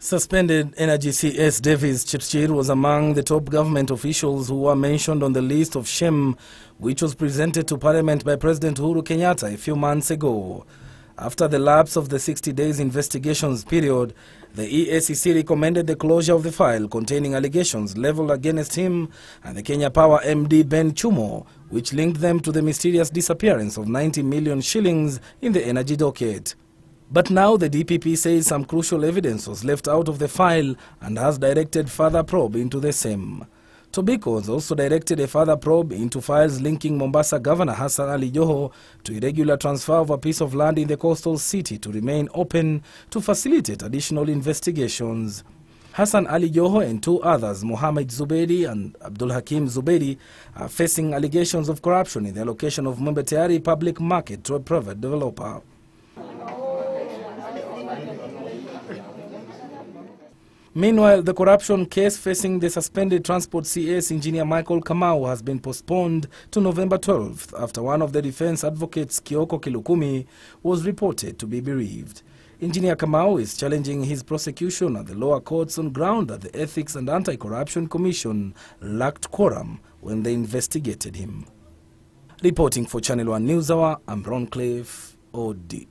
Suspended Energy CS Davis Chirchir was among the top government officials who were mentioned on the list of shame which was presented to Parliament by President Uhuru Kenyatta a few months ago. After the lapse of the 60 days investigations period, the EACC recommended the closure of the file containing allegations leveled against him and the Kenya Power MD Ben Chumo, which linked them to the mysterious disappearance of 90 million shillings in the energy docket. But now the DPP says some crucial evidence was left out of the file and has directed further probe into the same. Tobiko has also directed a further probe into files linking Mombasa Governor Hassan Ali Joho to irregular transfer of a piece of land in the coastal city to remain open to facilitate additional investigations. Hassan Ali Joho and two others, Mohamed Zubedi and Abdul Hakim Zubedi, are facing allegations of corruption in the allocation of Mumbeteari public market to a private developer. Meanwhile, the corruption case facing the suspended transport CS engineer Michael Kamau has been postponed to November 12th after one of the defense advocates, Kyoko Kilukumi, was reported to be bereaved. Engineer Kamau is challenging his prosecution at the lower courts on ground that the Ethics and Anti-Corruption Commission lacked quorum when they investigated him. Reporting for Channel 1 NewsHour, I'm Ron Cliff, OD.